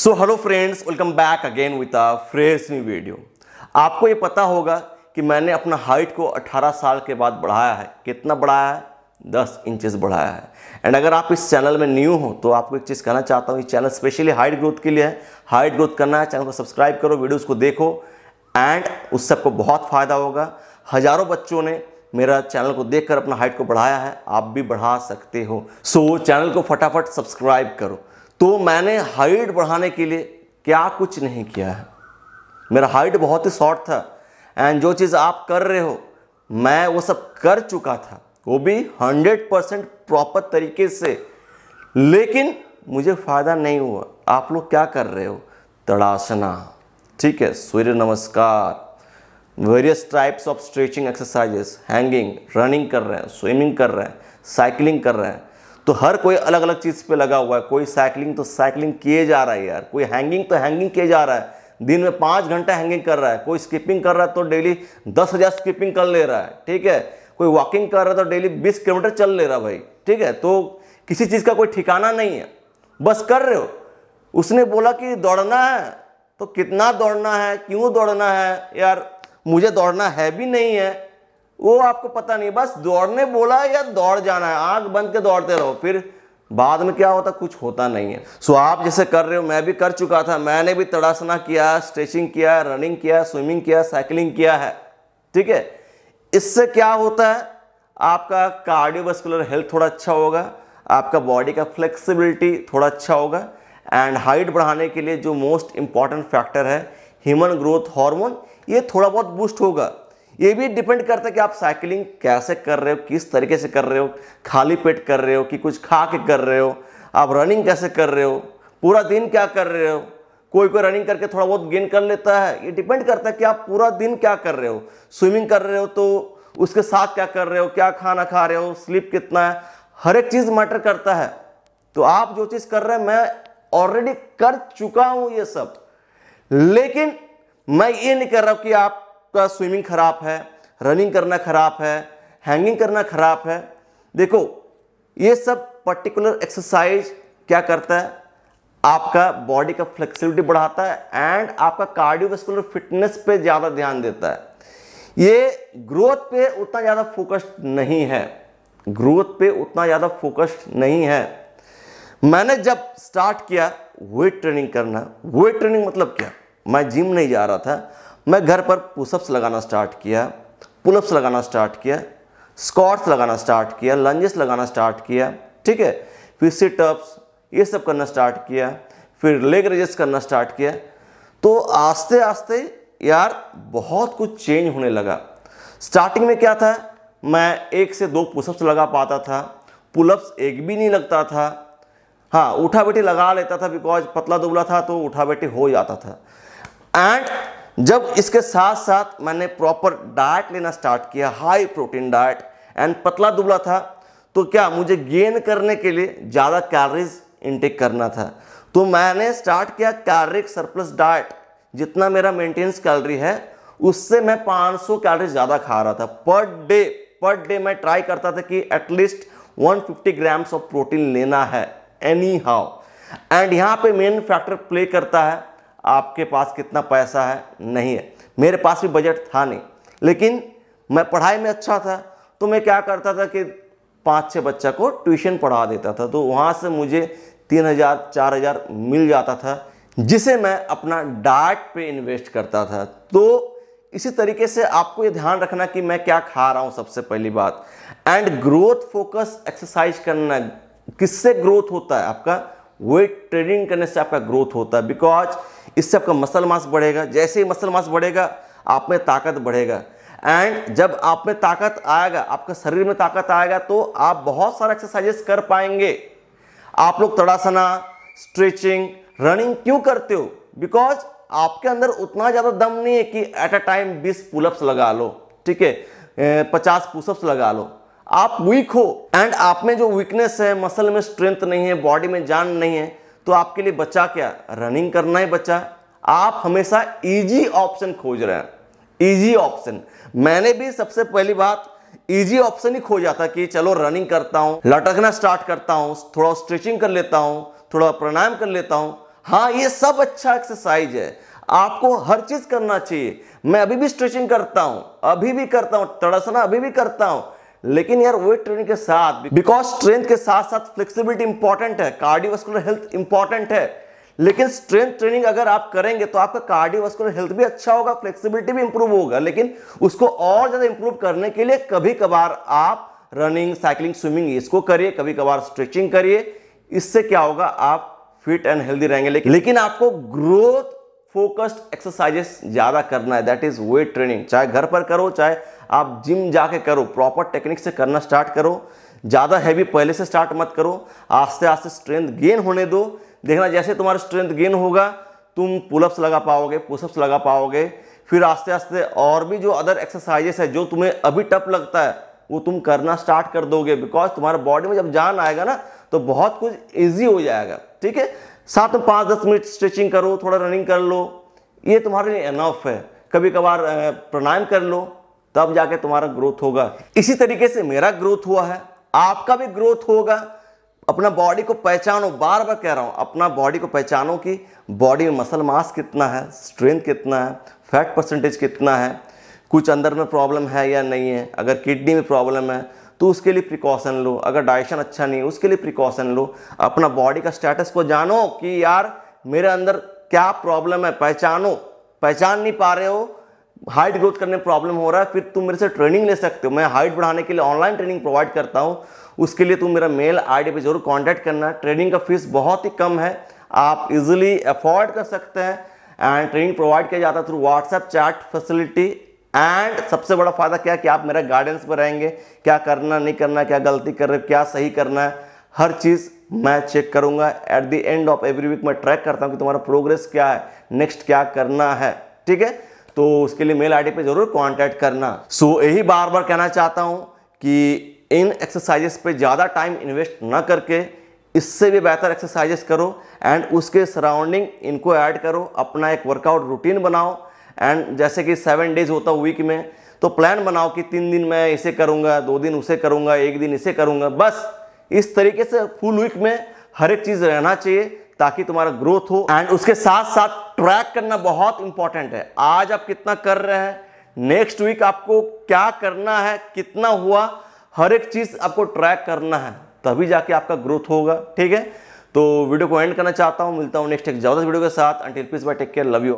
so hello friends welcome back again with a fresh new video आपको ये पता होगा कि मैंने अपना हाइट को 18 साल के बाद बढ़ाया है कितना बढ़ाया है 10 इंचेस बढ़ाया है एंड अगर आप इस चैनल में न्यू हो तो आपको एक चीज़ कहना चाहता हूँ ये चैनल स्पेशली हाइट ग्रोथ के लिए है हाइट ग्रोथ करना है चैनल को सब्सक्राइब करो वीडियोज़ को देखो एंड उससे आपको बहुत फ़ायदा होगा हज़ारों बच्चों ने मेरा चैनल को देखकर अपना हाइट को बढ़ाया है आप भी बढ़ा सकते हो सो so, चैनल को फटाफट सब्सक्राइब करो तो मैंने हाइट बढ़ाने के लिए क्या कुछ नहीं किया है मेरा हाइट बहुत ही शॉर्ट था एंड जो चीज़ आप कर रहे हो मैं वो सब कर चुका था वो भी हंड्रेड परसेंट प्रॉपर तरीके से लेकिन मुझे फ़ायदा नहीं हुआ आप लोग क्या कर रहे हो तड़ासना ठीक है Surya namaskar various types of stretching exercises hanging running कर रहे हैं स्विमिंग कर रहे हैं साइकिलिंग कर रहे हैं तो हर कोई अलग अलग चीज़ पे लगा हुआ है कोई साइकिलिंग तो साइकिलिंग किए जा रहा है यार कोई हैंगिंग तो हैंगिंग किए जा रहा है दिन में पाँच घंटा हैंगिंग कर रहा है कोई स्किपिंग कर रहा है तो डेली दस हज़ार स्किपिंग कर ले रहा है ठीक है कोई वॉकिंग कर रहा है तो डेली बीस किलोमीटर चल ले रहा है भाई ठीक है तो किसी चीज़ का कोई ठिकाना नहीं है बस कर रहे हो उसने बोला कि दौड़ना है तो कितना दौड़ना है क्यों दौड़ना है यार मुझे दौड़ना है भी नहीं है वो आपको पता नहीं बस दौड़ने बोला या दौड़ जाना है आंख बंद के दौड़ते रहो फिर बाद में क्या होता कुछ होता नहीं है सो आप जैसे कर रहे हो मैं भी कर चुका था मैंने भी तड़ासना किया स्ट्रेचिंग किया रनिंग किया स्विमिंग किया साइकिलिंग किया है ठीक है इससे क्या होता है आपका कार्डियोवेस्कुलर हेल्थ थोड़ा अच्छा होगा आपका बॉडी का फ्लेक्सिबिलिटी थोड़ा अच्छा होगा एंड हाइट बढ़ाने के लिए जो मोस्ट इंपॉर्टेंट फैक्टर है ह्यूमन ग्रोथ हार्मोन ये थोड़ा बहुत बूस्ट होगा ये भी डिपेंड करता है कि आप साइकिलिंग कैसे कर रहे हो किस तरीके से कर रहे हो खाली पेट कर रहे हो कि कुछ खा के कर रहे हो आप रनिंग कैसे कर रहे हो पूरा दिन क्या कर रहे हो कोई कोई रनिंग करके थोड़ा बहुत गेन कर लेता है ये डिपेंड करता है कि आप पूरा दिन क्या कर रहे हो स्विमिंग कर रहे हो तो उसके साथ क्या कर रहे हो क्या खाना खा रहे हो स्लीप कितना है हर एक चीज़ मैटर करता है तो आप जो चीज़ कर रहे हैं मैं ऑलरेडी कर चुका हूं ये सब लेकिन मैं ये नहीं कर रहा हूं कि आप आपका स्विमिंग खराब है रनिंग करना खराब है हैंगिंग करना खराब है देखो ये सब पर्टिकुलर एक्सरसाइज क्या करता है आपका बॉडी का फ्लेक्सिबिलिटी बढ़ाता है एंड आपका कार्डियोवेस्कुलर फिटनेस पे ज़्यादा ध्यान देता है ये ग्रोथ पे उतना ज़्यादा फोकस्ड नहीं है ग्रोथ पे उतना ज़्यादा फोकस्ड नहीं है मैंने जब स्टार्ट किया वेट ट्रेनिंग करना वेट ट्रेनिंग मतलब क्या मैं जिम नहीं जा रहा था मैं घर पर पुशअप्स लगाना स्टार्ट किया पुलअप्स लगाना स्टार्ट किया स्कॉट्स लगाना स्टार्ट किया लंजेस लगाना स्टार्ट किया ठीक है फिर सिटअप्स ये सब करना स्टार्ट किया फिर लेग रेजेस करना स्टार्ट किया तो आस्ते आस्ते यार बहुत कुछ चेंज होने लगा स्टार्टिंग में क्या था मैं एक से दो पुशअप्स लगा पाता था पुलअप्स एक भी नहीं लगता था हाँ उठा बैठी लगा लेता था बिकॉज पतला दुबला था तो उठा बैठी हो जाता था एंड जब इसके साथ साथ मैंने प्रॉपर डाइट लेना स्टार्ट किया हाई प्रोटीन डाइट एंड पतला दुबला था तो क्या मुझे गेन करने के लिए ज़्यादा कैलरीज इंटेक करना था तो मैंने स्टार्ट किया कैलरिक सरप्लस डाइट जितना मेरा मेंटेनेंस कैलरी है उससे मैं 500 कैलरीज ज़्यादा खा रहा था पर डे पर डे मैं ट्राई करता था कि एटलीस्ट 150 ग्राम्स ऑफ प्रोटीन लेना है एनी हाउ एंड यहाँ पे मेन फैक्टर प्ले करता है आपके पास कितना पैसा है नहीं है मेरे पास भी बजट था नहीं लेकिन मैं पढ़ाई में अच्छा था तो मैं क्या करता था कि पाँच छः बच्चा को ट्यूशन पढ़ा देता था तो वहाँ से मुझे तीन हज़ार चार हज़ार मिल जाता था जिसे मैं अपना डाइट पे इन्वेस्ट करता था तो इसी तरीके से आपको ये ध्यान रखना कि मैं क्या खा रहा हूँ सबसे पहली बात एंड ग्रोथ फोकस एक्सरसाइज करना किससे ग्रोथ होता है आपका वेट ट्रेनिंग करने से आपका ग्रोथ होता है बिकॉज इससे आपका मसल मास बढ़ेगा जैसे ही मसल मास बढ़ेगा आप में ताकत बढ़ेगा एंड जब आप में ताकत आएगा आपका शरीर में ताकत आएगा तो आप बहुत सारा एक्सरसाइजेस कर पाएंगे आप लोग तड़ासना स्ट्रेचिंग रनिंग क्यों करते हो बिकॉज आपके अंदर उतना ज़्यादा दम नहीं है कि एट अ टाइम 20 पुलअप्स लगा लो ठीक है 50 पुशअप्स लगा लो आप वीक हो एंड आप में जो वीकनेस है मसल में स्ट्रेंथ नहीं है बॉडी में जान नहीं है तो आपके लिए बचा क्या रनिंग करना ही बचा आप हमेशा इजी ऑप्शन खोज रहे हैं इजी ऑप्शन मैंने भी सबसे पहली बात इजी ऑप्शन ही खोजा था कि चलो रनिंग करता हूं लटकना स्टार्ट करता हूं थोड़ा स्ट्रेचिंग कर लेता हूं थोड़ा प्राणायाम कर लेता हूं हाँ ये सब अच्छा एक्सरसाइज है आपको हर चीज करना चाहिए मैं अभी भी स्ट्रेचिंग करता हूं अभी भी करता हूं तड़सना अभी भी करता हूं लेकिन यार वेट ट्रेनिंग के साथ बिकॉज स्ट्रेंथ के साथ साथ फ्लेक्सिबिलिटी इंपॉर्टेंट है कार्डियोवास्कुलर हेल्थ इंपॉर्टेंट है लेकिन स्ट्रेंथ ट्रेनिंग अगर आप करेंगे तो आपका कार्डियोवास्कुलर हेल्थ भी अच्छा होगा फ्लेक्सिबिलिटी भी इंप्रूव होगा लेकिन उसको और ज्यादा इंप्रूव करने के लिए कभी कभार आप रनिंग साइकिलिंग स्विमिंग इसको करिए कभी कभार स्ट्रेचिंग करिए इससे क्या होगा आप फिट एंड हेल्दी रहेंगे लेकिन आपको ग्रोथ फोकस्ड एक्सरसाइजेस ज़्यादा करना है दैट इज़ वेट ट्रेनिंग चाहे घर पर करो चाहे आप जिम जाके करो प्रॉपर टेक्निक से करना स्टार्ट करो ज़्यादा हैवी पहले से स्टार्ट मत करो आस्ते आस्ते स्ट्रेंथ गेन होने दो देखना जैसे तुम्हारा स्ट्रेंथ गेन होगा तुम पुलअप्स लगा पाओगे पुशअप्स लगा पाओगे फिर आस्ते आस्ते और भी जो अदर एक्सरसाइजेस है जो तुम्हें अभी टफ लगता है वो तुम करना स्टार्ट कर दोगे बिकॉज तुम्हारे बॉडी में जब जान आएगा ना तो बहुत कुछ ईजी हो जाएगा ठीक है साथ में पाँच दस मिनट स्ट्रेचिंग करो थोड़ा रनिंग कर लो ये तुम्हारे लिए एनफ है कभी कभार प्राणायाम कर लो तब जाके तुम्हारा ग्रोथ होगा इसी तरीके से मेरा ग्रोथ हुआ है आपका भी ग्रोथ होगा अपना बॉडी को पहचानो बार बार कह रहा हूँ अपना बॉडी को पहचानो कि बॉडी में मसल मास कितना है स्ट्रेंथ कितना है फैट परसेंटेज कितना है कुछ अंदर में प्रॉब्लम है या नहीं है अगर किडनी में प्रॉब्लम है तो उसके लिए प्रिकॉशन लो अगर डाइशन अच्छा नहीं उसके लिए प्रिकॉशन लो अपना बॉडी का स्टेटस को जानो कि यार मेरे अंदर क्या प्रॉब्लम है पहचानो पहचान नहीं पा रहे हो हाइट ग्रोथ करने में प्रॉब्लम हो रहा है फिर तुम मेरे से ट्रेनिंग ले सकते हो मैं हाइट बढ़ाने के लिए ऑनलाइन ट्रेनिंग प्रोवाइड करता हूँ उसके लिए तुम मेरा मेल आईडी पे जरूर कांटेक्ट करना ट्रेनिंग का फीस बहुत ही कम है आप इजीली अफोर्ड कर सकते हैं एंड ट्रेनिंग प्रोवाइड किया जाता है through WhatsApp chat facility and सबसे बड़ा फ़ायदा क्या कि आप मेरा गाइडेंस पर रहेंगे क्या करना नहीं करना क्या गलती कर रहे क्या सही करना है हर चीज़ मैं चेक करूंगा at the end of every week मैं ट्रैक करता हूं कि तुम्हारा प्रोग्रेस क्या है नेक्स्ट क्या करना है ठीक है तो उसके लिए मेल आईडी पे ज़रूर कांटेक्ट करना सो so, यही बार बार कहना चाहता हूं कि इन एक्सरसाइजेस पे ज़्यादा टाइम इन्वेस्ट ना करके इससे भी बेहतर एक्सरसाइजेस करो एंड उसके सराउंडिंग इनको ऐड करो अपना एक वर्कआउट रूटीन बनाओ एंड जैसे कि सेवन डेज होता वीक में तो प्लान बनाओ कि तीन दिन मैं इसे करूंगा दो दिन उसे करूंगा एक दिन इसे करूंगा बस इस तरीके से फुल वीक में हर एक चीज़ रहना चाहिए ताकि तुम्हारा ग्रोथ हो एंड उसके साथ साथ ट्रैक करना बहुत इंपॉर्टेंट है आज आप कितना कर रहे हैं नेक्स्ट वीक आपको क्या करना है कितना हुआ हर एक चीज़ आपको ट्रैक करना है तभी जाके आपका ग्रोथ होगा ठीक है तो वीडियो को एंड करना चाहता हूं मिलता हूं नेक्स्ट एक ज़्यादा वीडियो के साथ until please bye take care love you